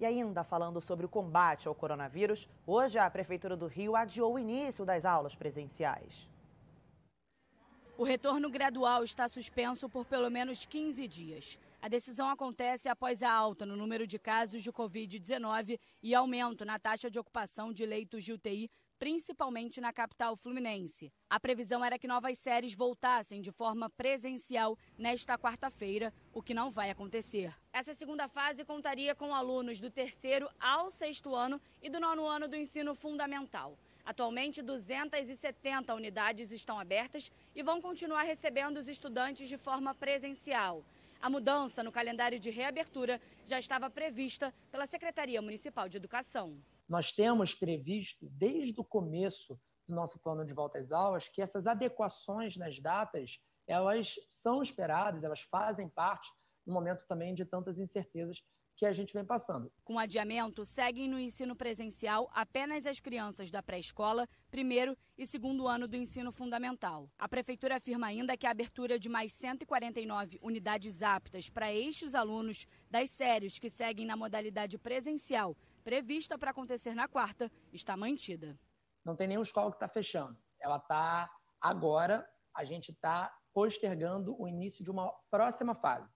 E ainda falando sobre o combate ao coronavírus, hoje a Prefeitura do Rio adiou o início das aulas presenciais. O retorno gradual está suspenso por pelo menos 15 dias. A decisão acontece após a alta no número de casos de Covid-19 e aumento na taxa de ocupação de leitos de UTI, principalmente na capital fluminense. A previsão era que novas séries voltassem de forma presencial nesta quarta-feira, o que não vai acontecer. Essa segunda fase contaria com alunos do terceiro ao sexto ano e do nono ano do ensino fundamental. Atualmente, 270 unidades estão abertas e vão continuar recebendo os estudantes de forma presencial. A mudança no calendário de reabertura já estava prevista pela Secretaria Municipal de Educação. Nós temos previsto, desde o começo do nosso plano de volta às aulas, que essas adequações nas datas, elas são esperadas, elas fazem parte um momento também de tantas incertezas que a gente vem passando. Com adiamento, seguem no ensino presencial apenas as crianças da pré-escola, primeiro e segundo ano do ensino fundamental. A prefeitura afirma ainda que a abertura de mais 149 unidades aptas para estes alunos das séries que seguem na modalidade presencial, prevista para acontecer na quarta, está mantida. Não tem nenhuma escola que está fechando. Ela está agora, a gente está postergando o início de uma próxima fase.